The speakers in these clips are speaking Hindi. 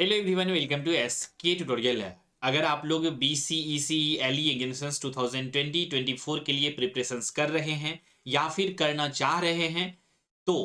Hello everyone welcome to S K tutorial है अगर आप लोग B C E C L E exams two thousand twenty twenty four के लिए प्रिपरेशन कर रहे हैं या फिर करना चाह रहे हैं तो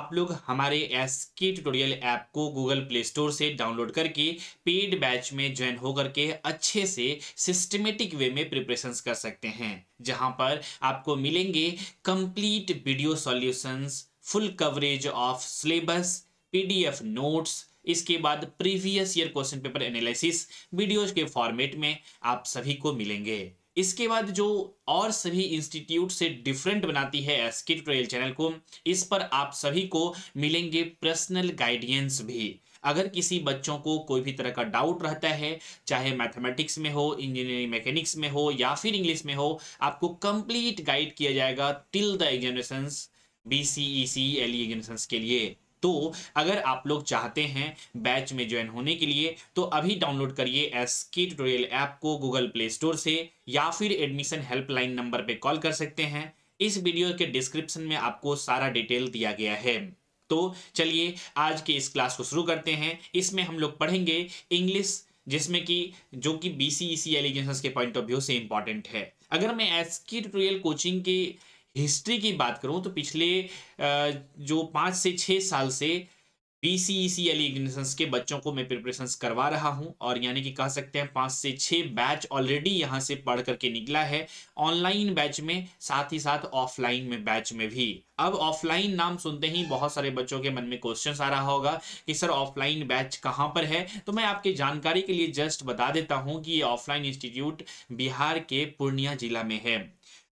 आप लोग हमारे एस के ट्यूटोरियल ऐप को गूगल प्ले स्टोर से डाउनलोड करके पेड बैच में ज्वाइन होकर के अच्छे से सिस्टमेटिक वे में प्रिपरेशन कर सकते हैं जहां पर आपको मिलेंगे complete video solutions full coverage of syllabus PDF notes इसके बाद previous year question paper analysis videos के फॉर्मेट में आप सभी को मिलेंगे इसके बाद जो और सभी इंस्टीट्यूट से डिफरेंट बनाती है एसकी ट्रेल चैनल को इस पर आप सभी को मिलेंगे पर्सनल गाइडेंस भी अगर किसी बच्चों को कोई भी तरह का डाउट रहता है चाहे मैथमेटिक्स में हो इंजीनियरिंग मैकेनिक्स में हो या फिर इंग्लिश में हो आपको कंप्लीट गाइड किया जाएगा till the examination B C E C L E के लिए तो अगर आप लोग चाहते हैं बैच में ज्वाइन होने के लिए तो अभी डाउनलोड करिए एस के ट्यूटोरियल ऐप को गूगल प्ले स्टोर से या फिर एडमिशन हेल्पलाइन नंबर पर कॉल कर सकते हैं इस वीडियो के डिस्क्रिप्शन में आपको सारा डिटेल दिया गया है तो चलिए आज के इस क्लास को शुरू करते हैं इसमें हम लोग पढ़ेंगे इंग्लिश जिसमें कि जो कि बी सी ई सी एलिगेशन के पॉइंट ऑफ व्यू से इंपॉर्टेंट है अगर मैं एस की ट्यूटोरियल कोचिंग के हिस्ट्री की बात करूं तो पिछले जो पाँच से छः साल से बी सी ई सी एली के बच्चों को मैं प्रिपरेशन करवा रहा हूं और यानी कि कह सकते हैं पाँच से छः बैच ऑलरेडी यहां से पढ़ करके निकला है ऑनलाइन बैच में साथ ही साथ ऑफलाइन में बैच में भी अब ऑफलाइन नाम सुनते ही बहुत सारे बच्चों के मन में क्वेश्चन आ रहा होगा कि सर ऑफलाइन बैच कहाँ पर है तो मैं आपके जानकारी के लिए जस्ट बता देता हूँ कि ये ऑफलाइन इंस्टीट्यूट बिहार के पूर्णिया जिला में है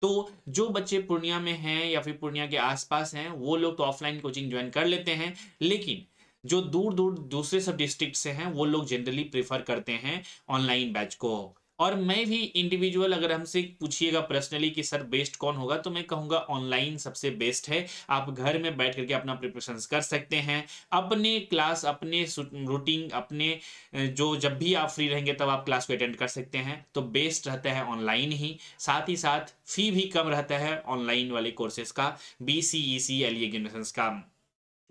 तो जो बच्चे पूर्णिया में हैं या फिर पूर्णिया के आसपास हैं वो लोग तो ऑफलाइन कोचिंग ज्वाइन कर लेते हैं लेकिन जो दूर दूर दूसरे सब डिस्ट्रिक्ट से हैं वो लोग जनरली प्रेफर करते हैं ऑनलाइन बैच को और मैं भी इंडिविजुअल अगर हमसे पूछिएगा पर्सनली कि सर बेस्ट कौन होगा तो मैं कहूँगा ऑनलाइन सबसे बेस्ट है आप घर में बैठ करके अपना प्रिपरेशन कर सकते हैं अपने क्लास अपने रूटीन अपने जो जब भी आप फ्री रहेंगे तब आप क्लास को अटेंड कर सकते हैं तो बेस्ट रहता है ऑनलाइन ही साथ ही साथ फी भी कम रहता है ऑनलाइन वाले कोर्सेज का B C E C L का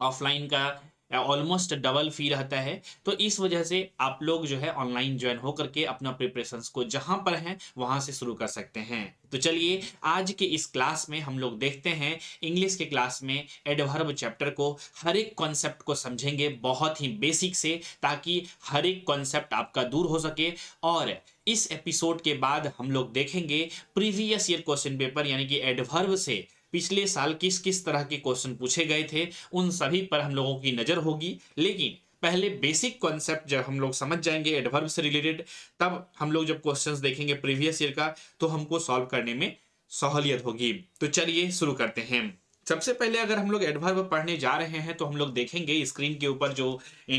ऑफलाइन का ऑलमोस्ट डबल फी रहता है तो इस वजह से आप लोग जो है ऑनलाइन ज्वाइन होकर के अपना प्रिपरेशन को जहां पर हैं वहां से शुरू कर सकते हैं तो चलिए आज के इस क्लास में हम लोग देखते हैं इंग्लिश के क्लास में एडवर्ब चैप्टर को हर एक कॉन्सेप्ट को समझेंगे बहुत ही बेसिक से ताकि हर एक कॉन्सेप्ट आपका दूर हो सके और इस एपिसोड के बाद हम लोग देखेंगे प्रीवियस ईयर क्वेश्चन पेपर यानी कि एडवर्ब से पिछले साल किस किस तरह के क्वेश्चन पूछे गए थे उन सभी पर हम लोगों की नज़र होगी लेकिन पहले बेसिक कॉन्सेप्ट जब हम लोग समझ जाएंगे एडवर्ब से रिलेटेड तब हम लोग जब क्वेश्चंस देखेंगे प्रीवियस ईयर का तो हमको सॉल्व करने में सहूलियत होगी तो चलिए शुरू करते हैं सबसे पहले अगर हम लोग एडवर्ब पढ़ने जा रहे हैं तो हम लोग देखेंगे स्क्रीन के ऊपर जो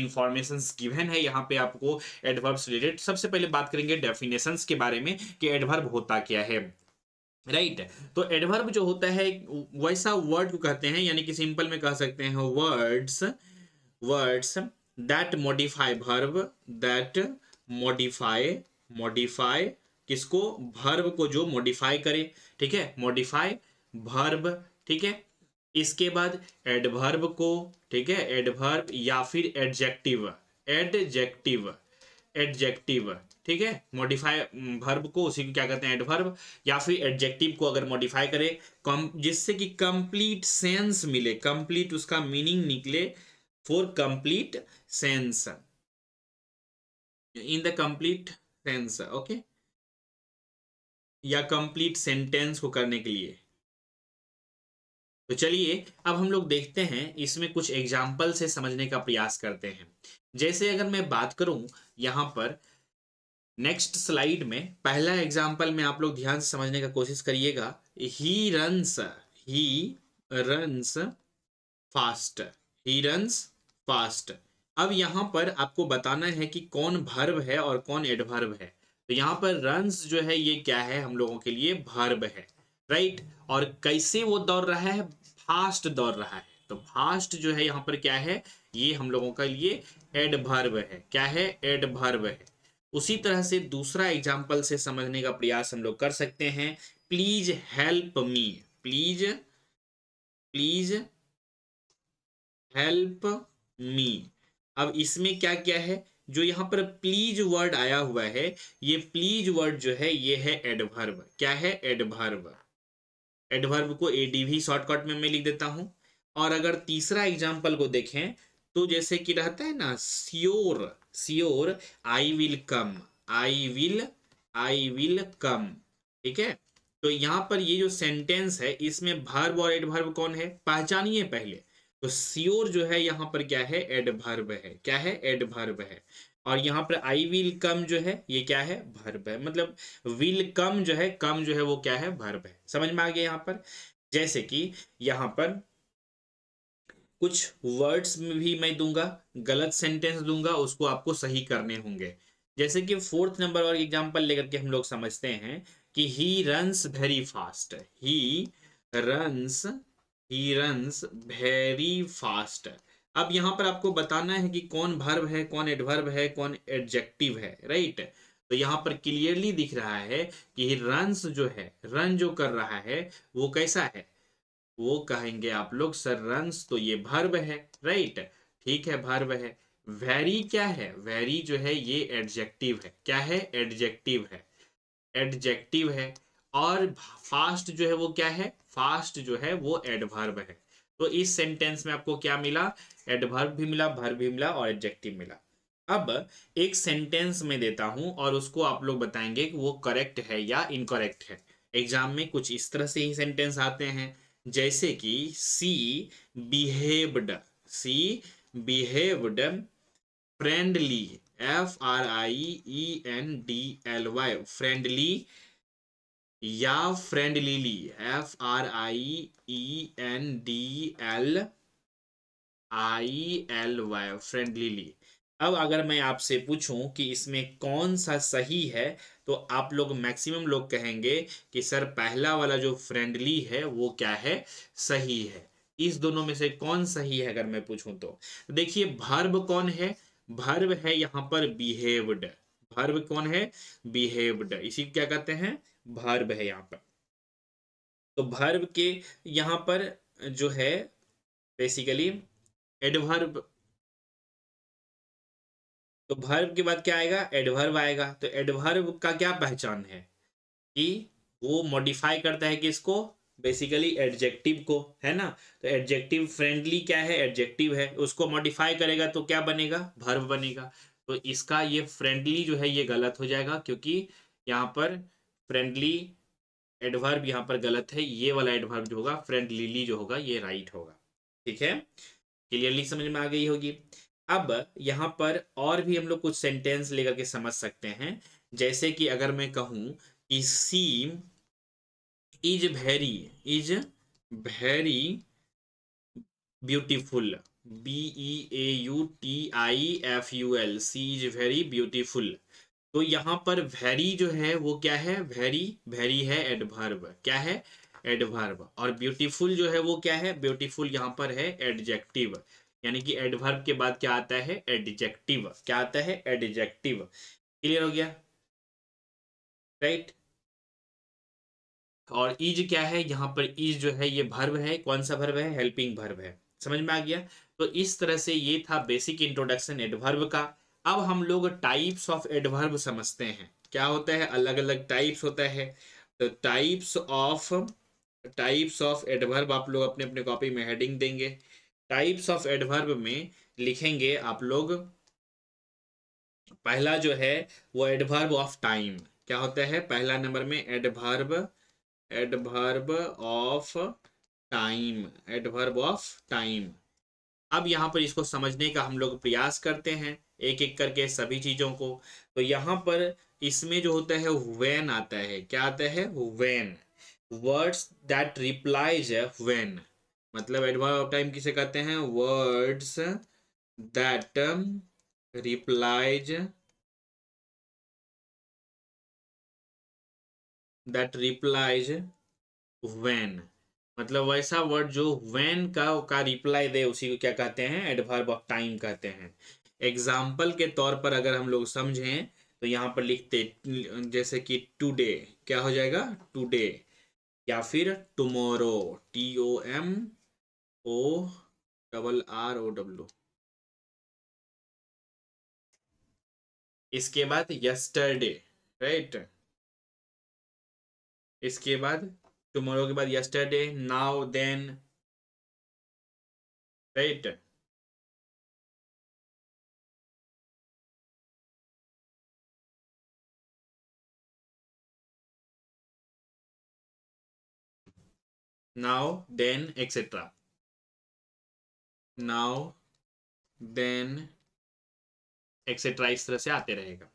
इन्फॉर्मेशन गिवेन है यहाँ पे आपको एडवर्ब रिलेटेड सबसे पहले बात करेंगे डेफिनेशंस के बारे में कि एडवर्ब होता क्या है राइट right. तो एडवर्ब जो होता है वैसा वर्ड को कहते हैं यानी कि सिंपल में कह सकते हैं words words that modify verb that modify modify किसको भर्व को जो मॉडिफाई करे ठीक है मॉडिफाई भर्व ठीक है इसके बाद एडवर्ब को ठीक है एडवर्ब या फिर एडजेक्टिव एडजेक्टिव एडजेक्टिव ठीक है मॉडिफाई वर्ब mm, को उसी को क्या कहते हैं एडवर्ब या फिर एडजेक्टिव को अगर मॉडिफाई करे कम जिससे कि कंप्लीट सेंस मिले कंप्लीट उसका मीनिंग निकले for complete sense in the complete sense okay या कंप्लीट सेंटेंस को करने के लिए तो चलिए अब हम लोग देखते हैं इसमें कुछ एग्जाम्पल से समझने का प्रयास करते हैं जैसे अगर मैं बात करूं यहां पर नेक्स्ट स्लाइड में पहला एग्जाम्पल में आप लोग ध्यान से समझने का कोशिश करिएगा he runs he runs fast he runs fast अब यहाँ पर आपको बताना है कि कौन भर्व है और कौन एडभर्व है तो यहाँ पर रन्स जो है ये क्या है हम लोगों के लिए भर्व है राइट और कैसे वो दौड़ रहा है फास्ट दौड़ रहा है तो फास्ट जो है यहाँ पर क्या है ये हम लोगों के लिए एडभर्व है क्या है एडभर्व है उसी तरह से दूसरा एग्जाम्पल से समझने का प्रयास हम लोग कर सकते हैं please help me please please help me अब इसमें क्या क्या है जो यहाँ पर प्लीज वर्ड आया हुआ है ये प्लीज वर्ड जो है ये है एडवर्ब क्या है एडवर्ब एडवर्ब को एडीवी शॉर्टकट में मैं लिख देता हूं और अगर तीसरा एग्जाम्पल को देखें तो जैसे कि रहता है ना sure sure I will come I will I will come ठीक है तो यहां पर ये जो सेंटेंस है इसमें भर्व और एडभर्व कौन है पहचानिए पहले तो सियोर जो है यहां पर क्या है एडभर्व है क्या है एडभर्व है और यहां पर आई विल कम जो है ये क्या है भर्व है मतलब विल कम जो है कम जो है वो क्या है भर्व है समझ में आ गया यहां पर जैसे कि यहां पर कुछ वर्ड्स में भी मैं दूंगा गलत सेंटेंस दूंगा उसको आपको सही करने होंगे जैसे कि फोर्थ नंबर और एग्जाम्पल लेकर के हम लोग समझते हैं कि he runs very fast he runs he runs very fast अब यहाँ पर आपको बताना है कि कौन भर्व है कौन एडवर्ब है कौन एडजेक्टिव है राइट तो यहाँ पर क्लियरली दिख रहा है कि रन्स जो है रन जो कर रहा है वो कैसा है वो कहेंगे आप लोग सर रंस तो ये भर्व है राइट ठीक है भर्व है वेरी क्या है वेरी जो है ये एडजेक्टिव है क्या है एडजेक्टिव है एडजेक्टिव है और फास्ट जो है वो क्या है फास्ट जो है वो एडभर्व है तो इस सेंटेंस में आपको क्या मिला एडभर्व भी मिला भर्व भी मिला और एडजेक्टिव मिला अब एक सेंटेंस में देता हूं और उसको आप लोग बताएंगे कि वो करेक्ट है या इनकरेक्ट है एग्जाम में कुछ इस तरह से ही सेंटेंस आते हैं जैसे कि she behaved she behaved friendly F R I E N D L Y friendly या friendlily F R I E N D L I L Y friendlily अब अगर मैं आपसे पूछूं कि इसमें कौन सा सही है तो आप लोग मैक्सिमम लोग कहेंगे कि सर पहला वाला जो फ्रेंडली है वो क्या है सही है इस दोनों में से कौन सही है अगर मैं पूछूं तो, तो देखिए भर्व कौन है भर्व है यहाँ पर बिहेव्ड भर्व कौन है बिहेव्ड इसी क्या कहते हैं भर्व है यहाँ पर तो भर्व के यहाँ पर जो है बेसिकली एडवर्ब तो भर्व के बाद क्या आएगा एडवर्व आएगा तो एडवर्व का क्या पहचान है कि वो मॉडिफाई करता है किसको बेसिकली एडजेक्टिव को है ना तो एडजेक्टिव फ्रेंडली क्या है एडजेक्टिव है उसको मॉडिफाई करेगा तो क्या बनेगा भर्व बनेगा तो इसका ये फ्रेंडली जो है ये गलत हो जाएगा क्योंकि यहाँ पर फ्रेंडली एडवर्ब यहाँ पर गलत है ये वाला एडवर्ब जो होगा फ्रेंडलीली जो होगा ये राइट होगा ठीक है क्लियरली समझ में आ गई होगी अब यहाँ पर और भी हम लोग कुछ सेंटेंस लेकर के समझ सकते हैं जैसे कि अगर मैं कहूँ कि she is very is very beautiful B E A U T I F U L she is very beautiful तो यहाँ पर वेरी जो है वो क्या है वेरी वेरी है एडवर्ब क्या है एडवर्ब और ब्यूटीफुल जो है वो क्या है ब्यूटीफुल यहाँ पर है एडजेक्टिव यानी कि एडवर्ब के बाद क्या आता है एडिजेक्टिव क्या आता है एडिजेक्टिव क्लियर हो गया राइट right? और इज क्या है यहाँ पर इज जो है ये भर्व है कौन सा भर्व है हेल्पिंग भर्व है समझ में आ गया तो इस तरह से ये था बेसिक इंट्रोडक्शन एडवर्ब का अब हम लोग टाइप्स ऑफ एडवर्ब समझते हैं क्या होता है अलग अलग टाइप्स होता है तो types of types of adverb आप लोग अपने अपने कॉपी में हेडिंग देंगे टाइप्स ऑफ एडवर्ब में लिखेंगे आप लोग पहला जो है वो एडवर्ब ऑफ टाइम क्या होता है पहला नंबर में adverb adverb of time adverb of time अब यहाँ पर इसको समझने का हम लोग प्रयास करते हैं एक एक करके सभी चीजों को तो यहाँ पर इसमें जो होता है वैन आता है क्या आता है when words that replies when when मतलब एडवर्ब ऑफ टाइम किसे कहते हैं words that replies that replies when मतलब वैसा वर्ड जो वैन का का रिप्लाई दे उसी को क्या कहते हैं एडवर्ब ऑफ टाइम कहते हैं एग्जाम्पल के तौर पर अगर हम लोग समझें तो यहाँ पर लिखते जैसे कि टुडे क्या हो जाएगा टुडे या फिर tomorrow T O M O double R O W इसके बाद यस्टरडे राइट इसके बाद टुमारो के बाद yesterday now then right now then etcetera now then etcetera इस तरह से आते रहेगा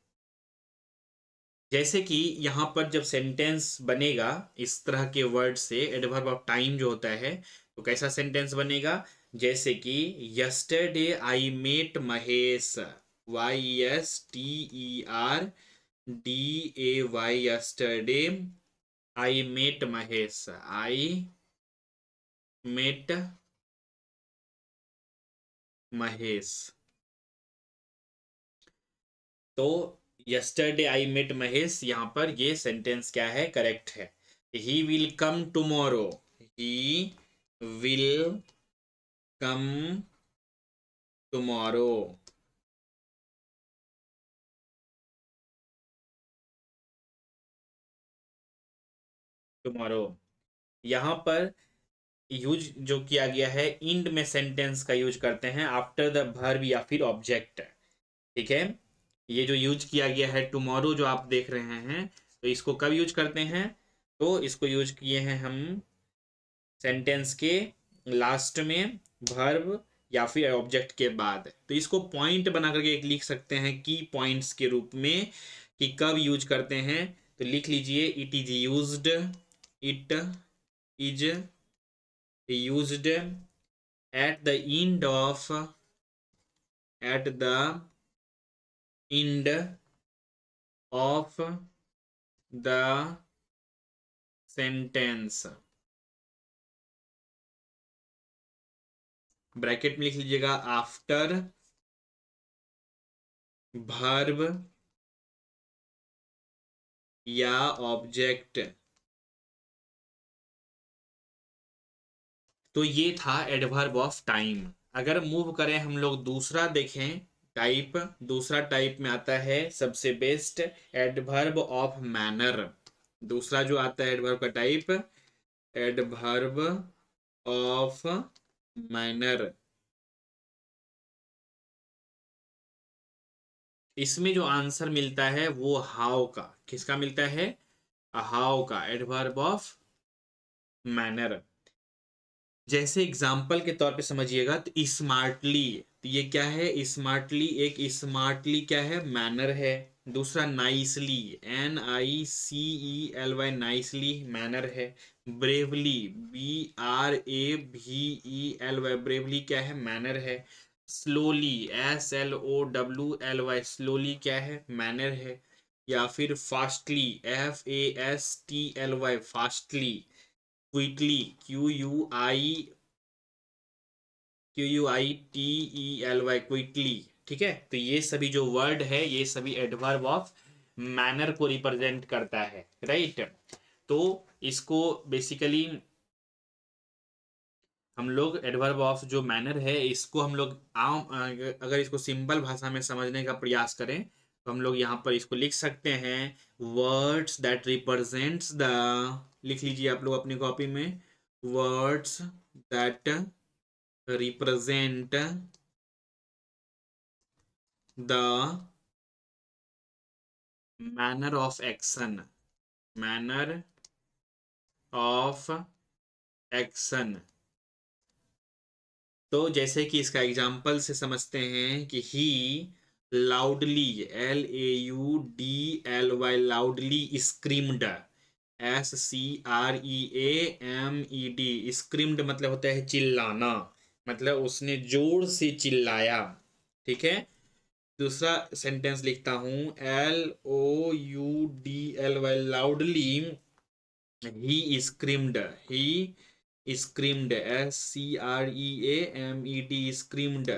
जैसे कि यहां पर जब सेंटेंस बनेगा इस तरह के वर्ड से एडवर्ब ऑफ टाइम जो होता है तो कैसा सेंटेंस बनेगा जैसे कि yesterday I met Mahesh Y S T E R D A Y yesterday I met Mahesh I met Mahesh तो यस्टरडे आई मेट महेश यहां पर ये सेंटेंस क्या है करेक्ट है he will come tomorrow he will come tomorrow tomorrow यहां पर यूज जो किया गया है इंड में सेंटेंस का यूज करते हैं आफ्टर द भर्व या फिर ऑब्जेक्ट ठीक है ये जो यूज किया गया है टुमारो जो आप देख रहे हैं तो इसको कब यूज करते हैं तो इसको यूज किए हैं हम सेंटेंस के लास्ट में भर्व या फिर ऑब्जेक्ट के बाद तो इसको पॉइंट बना करके एक लिख सकते हैं की पॉइंट्स के रूप में कि कब यूज करते हैं तो लिख लीजिए it is use it is used at the end of at the end of the sentence bracket में लिख लीजिएगा आफ्टर भर्ब या ऑब्जेक्ट तो ये था एडवर्ब ऑफ टाइम अगर मूव करें हम लोग दूसरा देखें टाइप दूसरा टाइप में आता है सबसे बेस्ट एडवर्ब ऑफ मैनर दूसरा जो आता है एडवर्ब का टाइप एडवर्ब ऑफ मैनर इसमें जो आंसर मिलता है वो हाउ का किसका मिलता है हाउ का एडवर्ब ऑफ मैनर जैसे एग्जाम्पल के तौर पे समझिएगा तो स्मार्टली तो ये क्या है स्मार्टली एक स्मार्टली क्या है मैनर है दूसरा nicely N I C E L Y nicely manner है bravely B R A V E L Y bravely क्या है मैनर है slowly S L O W L Y slowly क्या है मैनर है या फिर fastly F A S T L Y fastly quietly Q U I Q U I T E L Y quickly ठीक है तो ये सभी जो वर्ड है ये सभी एडवर्ब ऑफ मैनर को रिप्रेजेंट करता है राइट तो इसको बेसिकली हम लोग एडवर्ब ऑफ जो मैनर है इसको हम लोग आम अगर इसको सिंपल भाषा में समझने का प्रयास करें तो हम लोग यहाँ पर इसको लिख सकते हैं वर्ड्स दैट रिप्रेजेंट्स द लिख लीजिए आप लोग अपनी कॉपी में words that represent the manner of action manner of action तो जैसे कि इसका एग्जाम्पल से समझते हैं कि he loudly L A U D L Y loudly screamed S C R E A M E D screamed मतलब होता है चिल्लाना मतलब उसने जोर से चिल्लाया ठीक है दूसरा सेंटेंस लिखता हूं L O U D L Y loudly he screamed he screamed S C R E A M E D screamed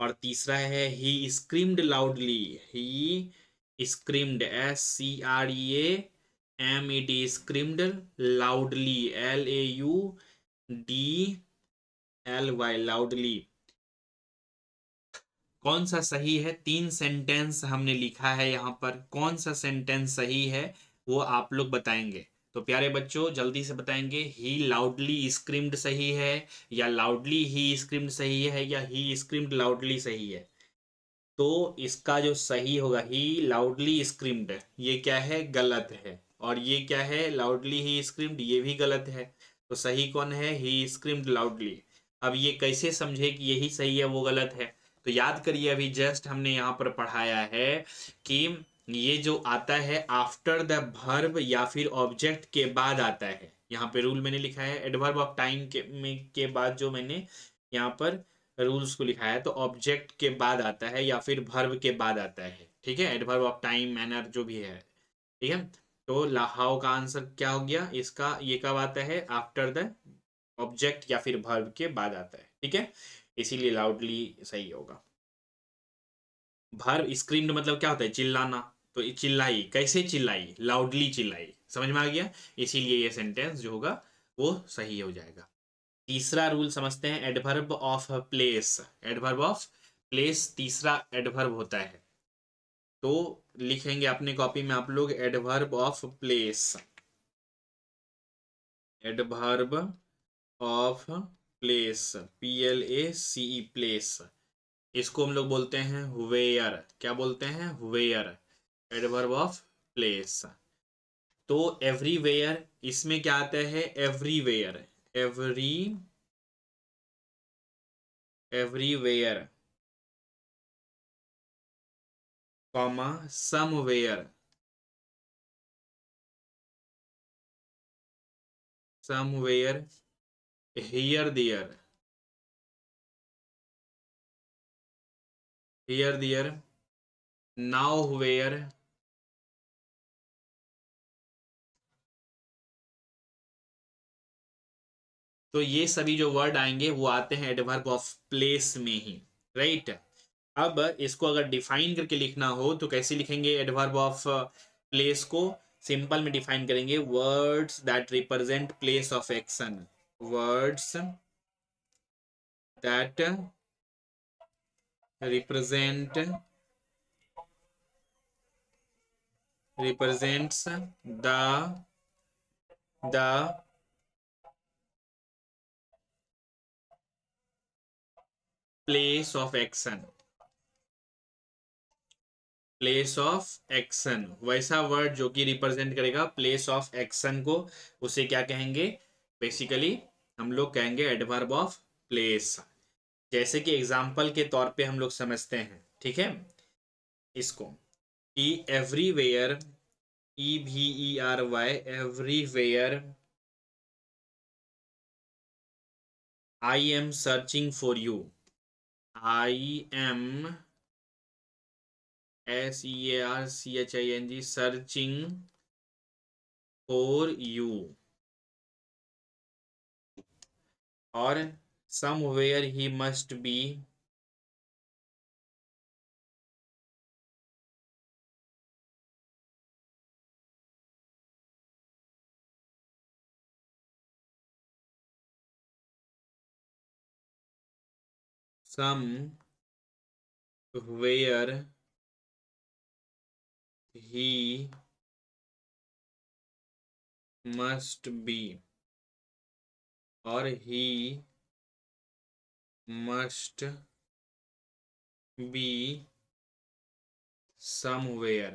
और तीसरा है he screamed loudly he screamed S C R E A M E D screamed loudly L A U D L Y loudly कौन सा सही है तीन सेंटेंस हमने लिखा है यहाँ पर कौन सा सेंटेंस सही है वो आप लोग बताएंगे तो प्यारे बच्चों जल्दी से बताएंगे ही लाउडली स्क्रीम्ड सही है या लाउडली ही स्क्रीम्ड सही है या ही स्क्रीम्ड लाउडली सही है तो इसका जो सही होगा ही लाउडली स्क्रीम्ड ये क्या है गलत है और ये क्या है लाउडली ही स्क्रीम्ड ये भी गलत है तो सही कौन है ही स्क्रीम्ड लाउडली अब ये कैसे समझे कि यही सही है वो गलत है तो याद करिए अभी जस्ट हमने यहाँ पर पढ़ाया है कि ये जो आता है आफ्टर द भर्ब या फिर ऑब्जेक्ट के बाद आता है यहाँ पे रूल मैंने लिखा है एडवर्ब ऑफ टाइम के में के बाद जो मैंने यहाँ पर रूल्स को लिखा है तो ऑब्जेक्ट के बाद आता है या फिर भर्ब के बाद आता है ठीक है एडवर्ब ऑफ टाइम मैनर जो भी है ठीक है तो लाहाओ का आंसर क्या हो गया इसका ये कब आता है आफ्टर द ऑब्जेक्ट या फिर भर्व के बाद आता है ठीक है इसीलिए लाउडली सही होगा भर्व स्क्रीम्ड मतलब क्या होता है चिल्लाना तो चिल्लाई कैसे चिल्लाई लाउडली चिल्लाई समझ में आ गया इसीलिए ये सेंटेंस जो होगा वो सही हो जाएगा तीसरा रूल समझते हैं adverb of place adverb of place तीसरा एडभर्ब होता है तो लिखेंगे अपने कॉपी में आप लोग adverb of place adverb of place P L A C place इसको हम लोग बोलते हैं हुवेयर क्या बोलते हैं हुवेयर एडवर्ब ऑफ प्लेस तो एवरीवेयर इसमें क्या आता है everywhere every everywhere comma somewhere somewhere here there here there now where तो ये सभी जो वर्ड आएंगे वो आते हैं एडवर्ब ऑफ प्लेस में ही राइट right? अब इसको अगर डिफाइन करके लिखना हो तो कैसे लिखेंगे एडवर्ब ऑफ प्लेस को सिंपल में डिफाइन करेंगे words that represent place of action words that represent represent the the place of action place of action वैसा वर्ड जो कि रिप्रेजेंट करेगा प्लेस ऑफ एक्शन को उसे क्या कहेंगे बेसिकली हम लोग कहेंगे एडवर्ब ऑफ प्लेस जैसे कि एग्जाम्पल के तौर पे हम लोग समझते हैं ठीक है इसको ई everywhere E V E R Y everywhere I am searching for you I am S E A R C H I N G searching for you और somewhere he must be some where he must be or he must be somewhere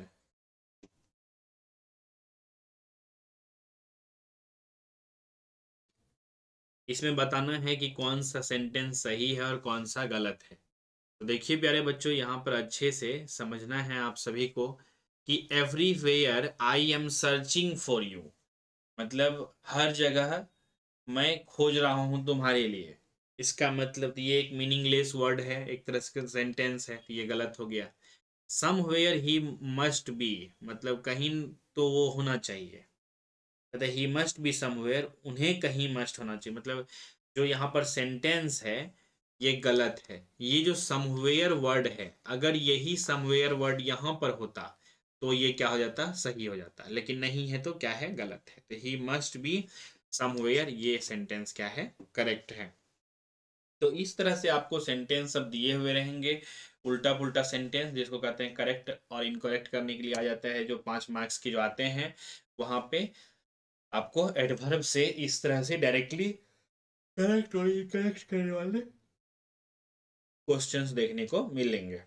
इसमें बताना है कि कौन सा सेंटेंस सही है और कौन सा गलत है तो देखिए प्यारे बच्चों यहाँ पर अच्छे से समझना है आप सभी को कि everywhere I am searching for you मतलब हर जगह मैं खोज रहा हूँ तुम्हारे लिए इसका मतलब ये एक मीनिंगलेस वर्ड है एक तरह से सेंटेंस है ये गलत हो गया समवेयर ही मस्ट बी मतलब कहीं तो वो होना चाहिए मतलब ही मस्ट बी समवेयर उन्हें कहीं मस्ट होना चाहिए मतलब जो यहाँ पर सेंटेंस है ये गलत है ये जो समवेयर वर्ड है अगर यही समवेयर वर्ड यहाँ पर होता तो ये क्या हो जाता सही हो जाता लेकिन नहीं है तो क्या है गलत है तो ही मस्ट बी समवेयर ये सेंटेंस क्या है करेक्ट है तो इस तरह से आपको सेंटेंस सब दिए हुए रहेंगे उल्टा पुल्टा सेंटेंस जिसको कहते हैं करेक्ट और इनकरेक्ट करने के लिए आ जाता है जो पांच मार्क्स के जो आते हैं वहां पे आपको एडवर्ब से इस तरह से डायरेक्टली करेक्ट और इनकरेक्ट करने वाले क्वेश्चंस देखने को मिलेंगे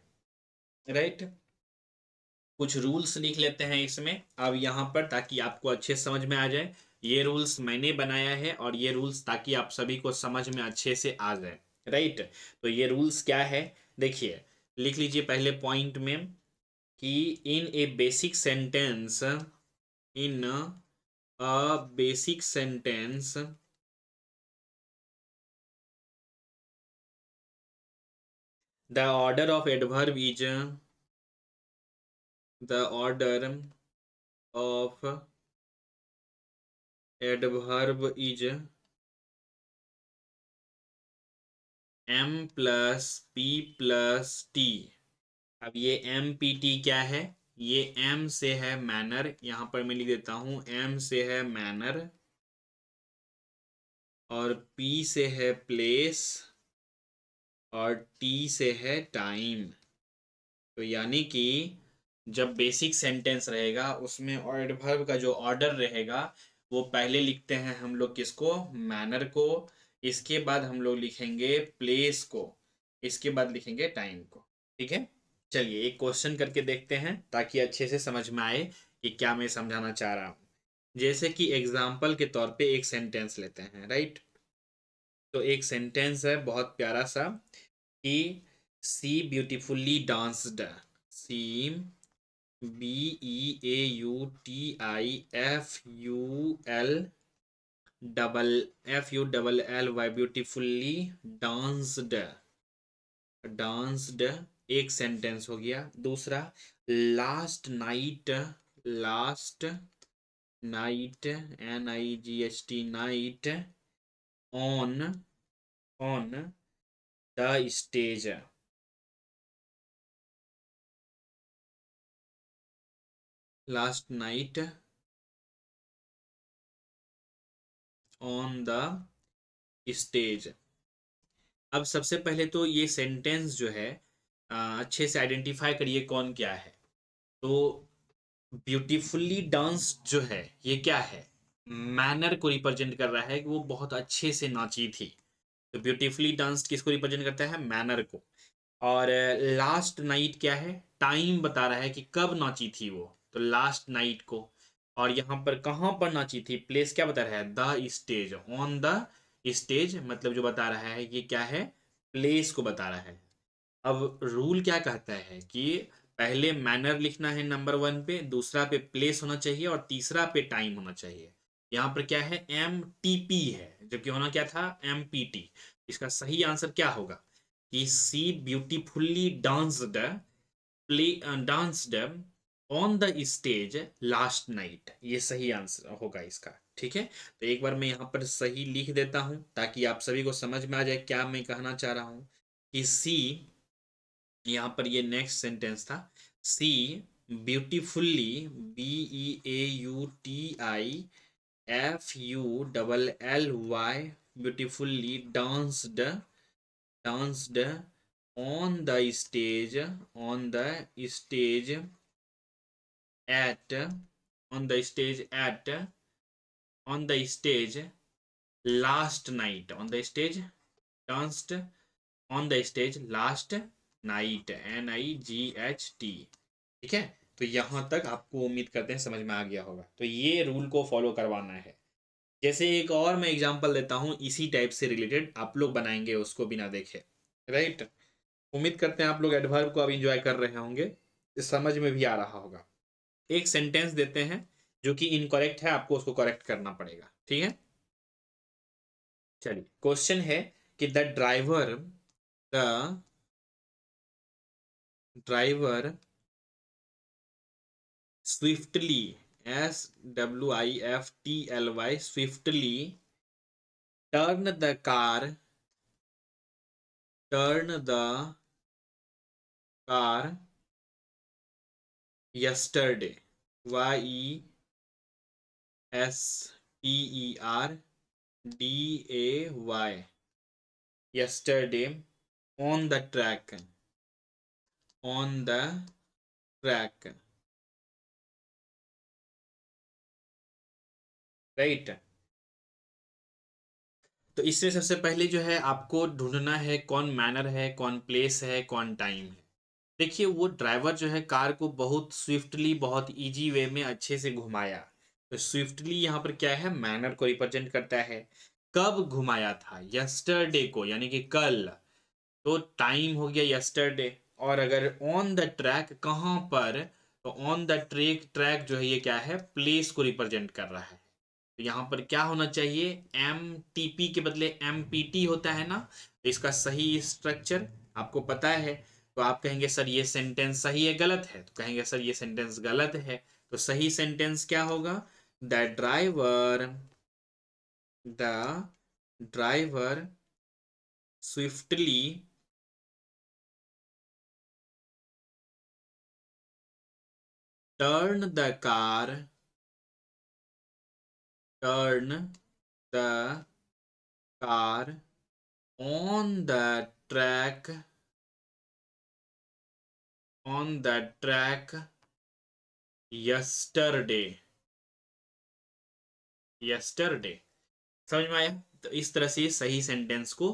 राइट right? कुछ रूल्स लिख लेते हैं इसमें अब यहाँ पर ताकि आपको अच्छे समझ में आ जाए ये रूल्स मैंने बनाया है और ये रूल्स ताकि आप सभी को समझ में अच्छे से आ जाए राइट तो ये रूल्स क्या है देखिए लिख लीजिए पहले पॉइंट में कि in a basic sentence in a basic sentence the order of adverb is the order of adverb is m plus p plus t अब ये एम पी टी क्या है ये एम से है मैनर यहां पर मैं लिख देता हूं एम से है मैनर और पी से है प्लेस और टी से है टाइम तो यानी कि जब बेसिक सेंटेंस रहेगा उसमें एडवर्ब का जो ऑर्डर रहेगा वो पहले लिखते हैं हम लोग किसको मैनर को इसके बाद हम लोग लिखेंगे प्लेस को इसके बाद लिखेंगे टाइम को ठीक है चलिए एक क्वेश्चन करके देखते हैं ताकि अच्छे से समझ में आए कि क्या मैं समझाना चाह रहा हूँ जैसे कि एग्जाम्पल के तौर पे एक सेंटेंस लेते हैं राइट तो एक सेंटेंस है बहुत प्यारा सा कि she beautifully danced she B E A U T I F U L double F U double L Y beautifully danced danced एक सेंटेंस हो गया दूसरा last night last night N I G S T night on on the stage last night on the stage अब सबसे पहले तो ये सेंटेंस जो है अच्छे से आइडेंटिफाई करिए कौन क्या है तो ब्यूटीफुली डांस जो है ये क्या है मैनर को रिप्रेजेंट कर रहा है कि वो बहुत अच्छे से नाची थी तो ब्यूटीफुली डांस किसको रिप्रेजेंट करता है मैनर को और लास्ट नाइट क्या है टाइम बता रहा है कि कब नाची थी वो तो लास्ट नाइट को और यहाँ पर कहाँ पर नाची थी प्लेस क्या बता रहा है the stage on the stage मतलब जो बता रहा है ये क्या है प्लेस को बता रहा है अब रूल क्या कहता है कि पहले मैनर लिखना है नंबर वन पे दूसरा पे प्लेस होना चाहिए और तीसरा पे टाइम होना चाहिए यहाँ पर क्या है एम टी पी है जबकि होना क्या था एम पी टी इसका सही आंसर क्या होगा कि she beautifully day play day on the stage last night ये सही आंसर होगा इसका ठीक है तो एक बार मैं यहाँ पर सही लिख देता हूं ताकि आप सभी को समझ में आ जाए क्या मैं कहना चाह रहा हूं कि सी यहाँ पर ये नेक्स्ट सेंटेंस था see beautifully B E A U T I F U double L Y beautifully danced danced on the stage on the stage at on the stage at on the stage last night on the stage danced on the stage last night n i g h t ठीक है तो यहां तक आपको उम्मीद करते हैं समझ में आ गया होगा तो ये रूल को फॉलो करवाना है जैसे एक और मैं एग्जांपल देता हूं इसी टाइप से रिलेटेड आप लोग बनाएंगे उसको बिना देखे राइट उम्मीद करते हैं आप लोग एडवर्ब को अब इंजॉय कर रहे होंगे समझ में भी आ रहा होगा एक सेंटेंस देते हैं जो कि इनकरेक्ट है आपको उसको करेक्ट करना पड़ेगा ठीक है चलिए क्वेश्चन है कि the driver the driver swiftly S W I F T L Y swiftly turn the car turn the car yesterday y e s t e r d a y yesterday on the track on the track right. तो इससे सबसे पहले जो है आपको ढूंढना है कौन मैनर है कौन प्लेस है कौन टाइम है देखिए वो ड्राइवर जो है कार को बहुत स्विफ्टली बहुत इजी वे में अच्छे से घुमाया तो स्विफ्टली यहाँ पर क्या है मैनर को रिप्रेजेंट करता है कब घुमाया था यस्टरडे को यानी कि कल तो टाइम हो गया यस्टरडे और अगर ऑन द ट्रैक कहाँ पर तो ऑन द ट्रेक ट्रैक जो है ये क्या है प्लेस को रिप्रेजेंट कर रहा है तो यहाँ पर क्या होना चाहिए एम के बदले एम होता है ना तो इसका सही स्ट्रक्चर आपको पता है तो आप कहेंगे सर ये सेंटेंस सही है गलत है तो कहेंगे सर ये सेंटेंस गलत है तो सही सेंटेंस क्या होगा the driver the driver swiftly turn the car turn the car on the track on the track yesterday yesterday समझ में आया तो इस तरह से सही सेंटेंस को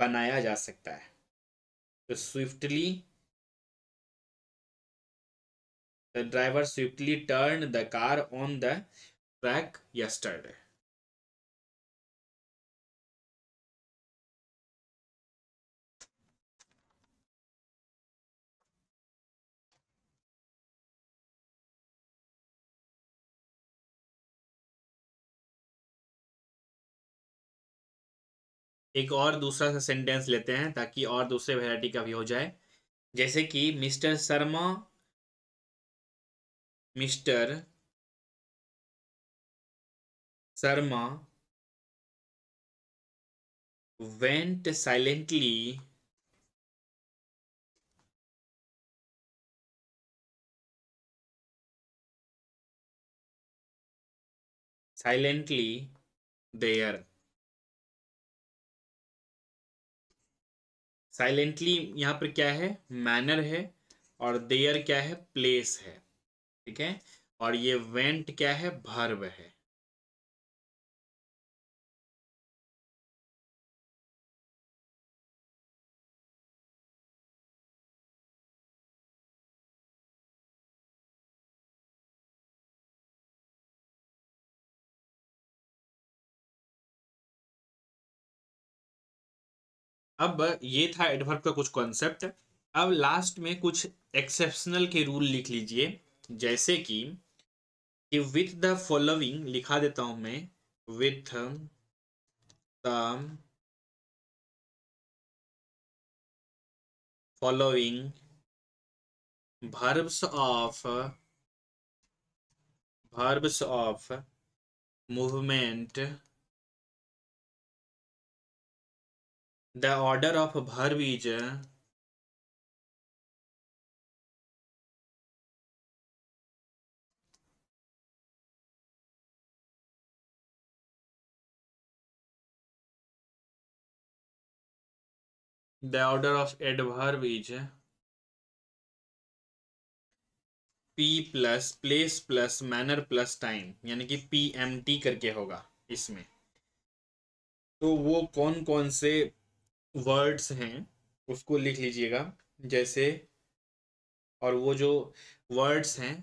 बनाया जा सकता है तो swiftly the driver swiftly turn the car on the track yesterday एक और दूसरा सा सेंटेंस लेते हैं ताकि और दूसरे वेराइटी का भी हो जाए जैसे कि mister Sharma mister Sharma went silently silently there silently यहाँ पर क्या है मैनर है और देयर क्या है प्लेस है ठीक है और ये वेंट क्या है भर्व है अब ये था एडवर्ब का कुछ कॉन्सेप्ट अब लास्ट में कुछ एक्सेप्शनल के रूल लिख लीजिए जैसे कि कि विथ द फॉलोइंग लिखा देता हूं मैं with the following verbs of verbs of movement The order of verb is The order of adverb is P plus place plus manner plus time यानी कि पी एम टी करके होगा इसमें तो वो कौन कौन से वर्ड्स हैं उसको लिख लीजिएगा जैसे और वो जो वर्ड्स हैं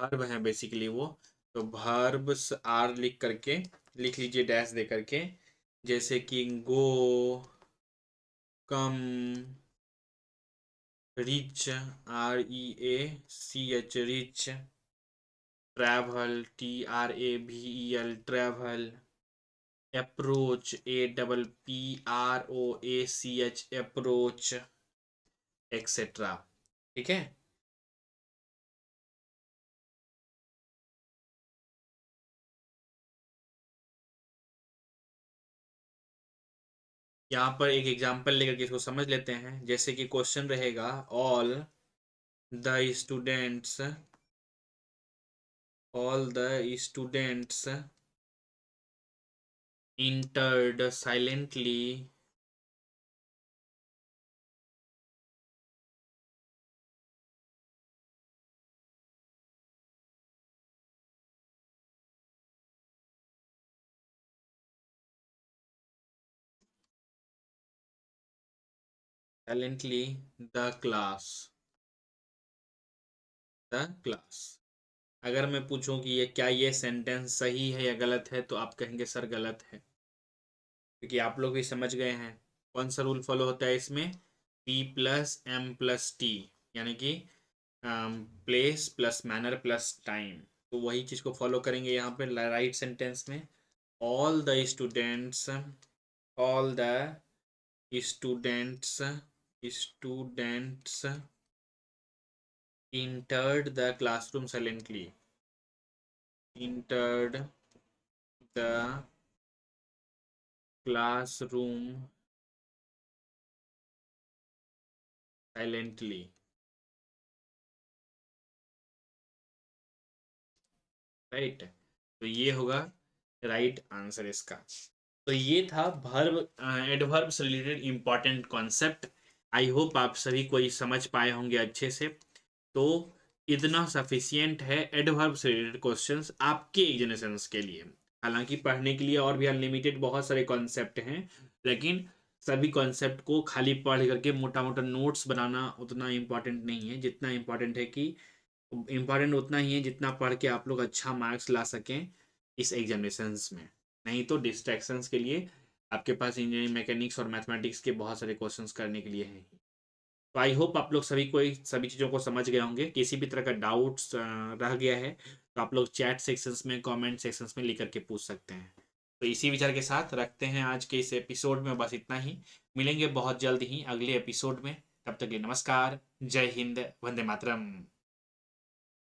भर्ब हैं बेसिकली वो तो भर्ब्स आर लिख करके लिख लीजिए डैश दे करके जैसे कि go come reach R E A C H reach travel T R A V E L travel approach A double P R O A C H approach etcetera ठीक है यहां पर एक एग्जाम्पल लेकर के इसको समझ लेते हैं जैसे कि क्वेश्चन रहेगा all the students all the students entered silently silently the class the class अगर मैं पूछूं कि ये क्या ये सेंटेंस सही है या गलत है तो आप कहेंगे सर गलत है क्योंकि आप लोग भी समझ गए हैं कौन सा रूल फॉलो होता है इसमें P plus M plus T यानी कि place plus manner plus time तो वही चीज़ को फॉलो करेंगे यहाँ पे राइट सेंटेंस में all the students all the students students entered the classroom silently entered the classroom silently right right. तो ये होगा राइट right आंसर इसका तो ये था भर्ब एडवर्ब से related important concept I hope आप सभी कोई समझ पाए होंगे अच्छे से तो इतना सफिशियंट है एडवर्ब से रिलेटेड क्वेश्चन आपके एग्जामिनेशन के लिए हालांकि पढ़ने के लिए और भी अनलिमिटेड बहुत सारे कॉन्सेप्ट हैं लेकिन सभी कॉन्सेप्ट को खाली पढ़ करके मोटा मोटा नोट्स बनाना उतना इम्पॉर्टेंट नहीं है जितना इम्पॉर्टेंट है कि इम्पॉर्टेंट उतना ही है जितना पढ़ के आप लोग अच्छा मार्क्स ला सकें इस एग्जामिनेशन में नहीं तो डिस्ट्रैक्शंस के लिए आपके पास इंजीनियरिंग मैकेनिक्स और मैथमेटिक्स के बहुत सारे क्वेश्चंस करने के लिए हैं तो आई होप आप लोग सभी को सभी चीज़ों को समझ गए होंगे किसी भी तरह का डाउट्स रह गया है तो आप लोग चैट सेक्शंस में कमेंट सेक्शंस में लिख करके पूछ सकते हैं तो इसी विचार के साथ रखते हैं आज के इस एपिसोड में बस इतना ही मिलेंगे बहुत जल्द ही अगले एपिसोड में तब तक के नमस्कार जय हिंद वंदे मातरम